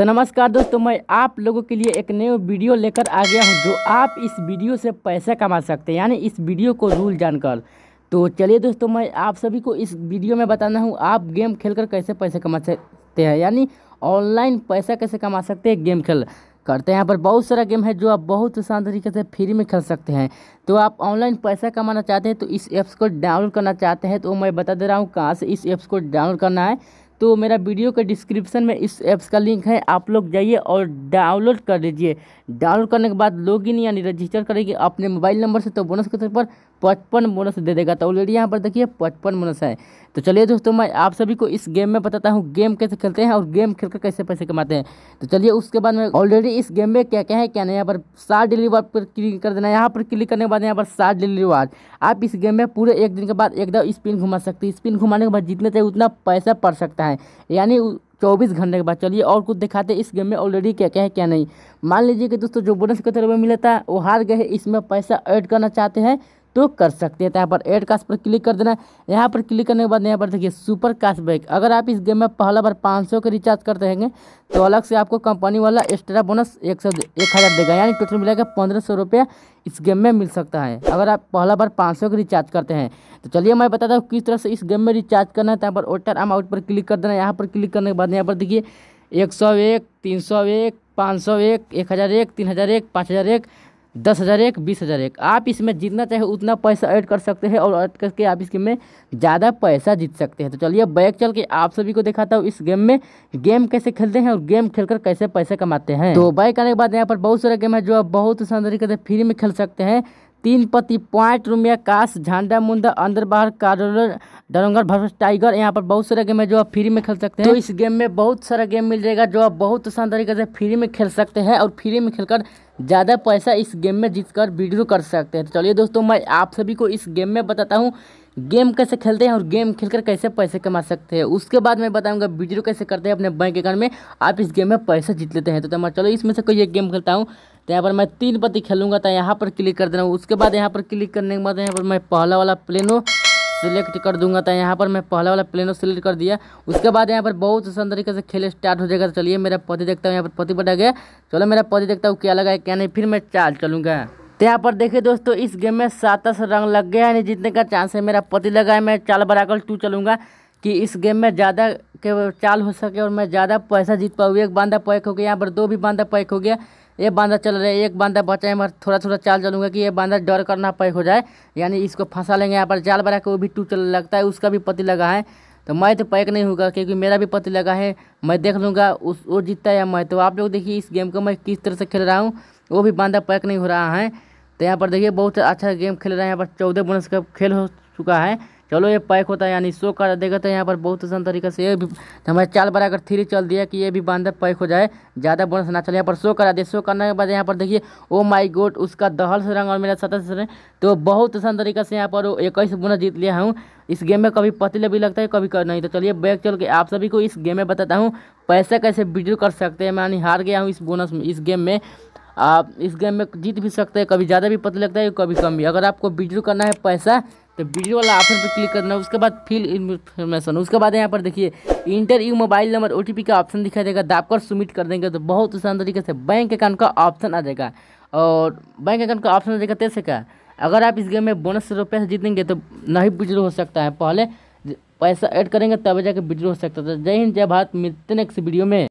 तो नमस्कार दोस्तों मैं आप लोगों के लिए एक नई वीडियो लेकर आ गया हूँ जो आप इस वीडियो से पैसा कमा सकते हैं यानी इस वीडियो को रूल जानकर तो चलिए दोस्तों मैं आप सभी को इस वीडियो में बताना हूँ आप गेम खेलकर कैसे पैसे कमा सकते हैं यानी ऑनलाइन पैसा कैसे कमा सकते हैं गेम खेल करते हैं यहाँ पर बहुत सारा गेम है जो आप बहुत आसान तरीके से फ्री में खेल सकते हैं तो आप ऑनलाइन पैसा कमाना चाहते हैं तो इस ऐप्स को डाउनलोड करना चाहते हैं तो मैं बता दे रहा हूँ कहाँ से इस ऐप्स को डाउनलोड करना है तो मेरा वीडियो के डिस्क्रिप्शन में इस ऐप्स का लिंक है आप लोग जाइए और डाउनलोड कर लीजिए डाउनलोड करने के बाद लॉगिन यानी रजिस्टर करेंगे अपने मोबाइल नंबर से तो बोनस के तौर पर पचपन बोनस दे देगा तो ऑलरेडी यहाँ पर देखिए पचपन बोनस है तो चलिए दोस्तों मैं आप सभी को इस गेम में बताता हूँ गेम कैसे खेलते हैं और गेम कर कैसे पैसे कमाते हैं तो चलिए उसके बाद में ऑलरेडी इस गेम में क्या क्या है क्या नहीं यहाँ पर सात डेली वार्ड पर क्लिक कर देना है यहाँ पर क्लिक करने के बाद यहाँ पर सात डेली वार्ड आप इस गेम में पूरे एक दिन के बाद एकदम स्पिन घुमा सकते हैं स्पिन घुमाने के बाद जितने चाहिए उतना पैसा पड़ सकता है यानी चौबीस घंटे के बाद चलिए और कुछ दिखाते हैं इस गेम में ऑलरेडी क्या क्या है क्या नहीं मान लीजिए कि दोस्तों जो बोनस के तरह में है वो हार गए इसमें पैसा ऐड करना चाहते हैं तो कर सकते हैं तो यहाँ पर एड कास्ट पर क्लिक कर देना है यहाँ पर क्लिक करने के बाद यहाँ पर देखिए सुपर कास्ट बैक अगर आप इस गेम में पहला बार पाँच सौ का रिचार्ज करते हैं तो अलग से आपको कंपनी वाला एक्स्ट्रा बोनस एक सौ एक हज़ार देगा यानी टोटल मिलेगा पंद्रह सौ रुपया इस गेम में मिल सकता है अगर आप पहला बार पाँच सौ का रिचार्ज करते हैं तो चलिए मैं बताता हूँ किस तरह से इस गेम में रिचार्ज करना है तो यहाँ पर ओटर अमाउंट पर क्लिक कर देना है यहाँ पर क्लिक करने के बाद यहाँ पर देखिए एक सौ एक तीन सौ एक पाँच सौ एक एक हज़ार एक तीन हज़ार एक पाँच हज़ार एक दस हज़ार एक बीस हज़ार एक आप इसमें जितना चाहे उतना पैसा ऐड कर सकते हैं और ऐड करके आप इसके में ज़्यादा पैसा जीत सकते हैं तो चलिए बैक चल के आप सभी को दिखाता हूँ इस गेम में गेम कैसे खेलते हैं और गेम खेलकर कैसे पैसे कमाते हैं तो बैक आने के बाद यहाँ पर बहुत सारा गेम है जो आप बहुत आसान तरीके से फ्री में खेल सकते हैं तीन पति पॉइंट रुमिया काश झांडा मुंडा अंदर बाहर कारोर डरोंगर भरस टाइगर यहाँ पर बहुत सारे गेम है जो आप फ्री में खेल सकते हैं तो इस गेम में बहुत सारा गेम मिल जाएगा जो आप बहुत आसान तरीके से फ्री में खेल सकते हैं और फ्री में खेलकर ज़्यादा पैसा इस गेम में जीत कर वीडियो कर सकते हैं तो चलिए दोस्तों मैं आप सभी को इस गेम में बताता हूँ गेम कैसे खेलते हैं और गेम खेलकर कैसे पैसे कमा सकते हैं उसके बाद मैं बताऊंगा वीडियो कैसे करते हैं अपने बैंक अकाउंट में आप इस गेम में पैसा जीत लेते हैं तो मैं चलो इसमें से कोई एक गेम खेलता हूँ तो यहाँ पर मैं तीन पत्ती खेलूंगा तो यहाँ पर क्लिक कर देना उसके बाद यहाँ पर क्लिक करने के बाद यहाँ पर मैं पहला वाला प्लेनो सेलेक्ट कर दूंगा तो यहाँ पर मैं पहला वाला प्लेनो सेलेक्ट कर दिया उसके बाद यहाँ पर बहुत आसान तरीके से खेल स्टार्ट हो जाएगा तो चलिए मेरा पति देखता हूँ यहाँ पर पति बढ़ा गया चलो मेरा पति देखता हूँ क्या लगा क्या नहीं फिर मैं चाल चलूँगा तो यहाँ पर देखिए दोस्तों इस गेम में सात सातास रंग लग गया है जीतने का चांस है मेरा पति लगा है मैं चाल बढ़ाकर टू चलूँगा कि इस गेम में ज़्यादा के चाल हो सके और मैं ज़्यादा पैसा जीत पाऊँ एक बांधा पैक हो गया यहाँ पर दो भी बांधा पैक हो गया ये बांधा चल रहा है एक बांधा बचा है मैं थोड़ा थोड़ा चाल चलूंगा कि ये बांधा डर करना पैक हो जाए यानी इसको फंसा लेंगे यहाँ पर जाल बना के वो भी टू लगता है उसका भी पति लगा है तो मैं तो पैक नहीं होगा क्योंकि मेरा भी पति लगा है मैं देख लूँगा उस वो जीतता है या मैं तो आप लोग देखिए इस गेम को मैं किस तरह से खेल रहा हूँ वो भी बांधा पैक नहीं हो रहा है तो यहाँ पर देखिए बहुत अच्छा गेम खेल रहा है यहाँ पर चौदह बोनस का खेल हो चुका है चलो ये पैक होता है यानी शो कर देगा तो यहाँ पर बहुत आसान तरीके से ये भी तो हमारे चाल बार अगर थ्री चल दिया कि ये भी बांधा पैक हो जाए ज़्यादा बोनस ना चले यहाँ पर शो करा दे शो करने के बाद यहाँ पर देखिए ओ माई गोट उसका दहल से रंग और मेरा सतह से तो बहुत आसान तरीके से यहाँ पर oh इक्कीस बोनस जीत लिया हूँ इस गेम में कभी पतले भी लगता है कभी कर नहीं तो चलिए बैक चल के आप सभी को इस गेम में बताता हूँ पैसे कैसे विड्रो कर सकते हैं मैं हार गया हूँ इस बोनस में इस गेम में आप इस गेम में जीत भी सकते हैं कभी ज़्यादा भी पता लगता है कभी कम भी अगर आपको विड्रो करना है पैसा तो वीडियो वाला ऑप्शन पर क्लिक करना है उसके बाद फिल इन्फॉर्मेशन उसके बाद यहाँ पर देखिए इंटर यू मोबाइल नंबर ओ का ऑप्शन दिखाई देगा दाबकर सबमिट कर देंगे तो बहुत आसान तरीके से बैंक अकाउंट का ऑप्शन आ जाएगा और बैंक अकाउंट का ऑप्शन आ जाएगा तेरह का अगर आप इस गेम में बोनस रुपये से जीतेंगे तो नहीं विड्रो हो सकता है पहले पैसा ऐड करेंगे तब जाकर विड्रो हो सकता है तो जय हिंद जय भारत मिलते नेक्स्ट वीडियो में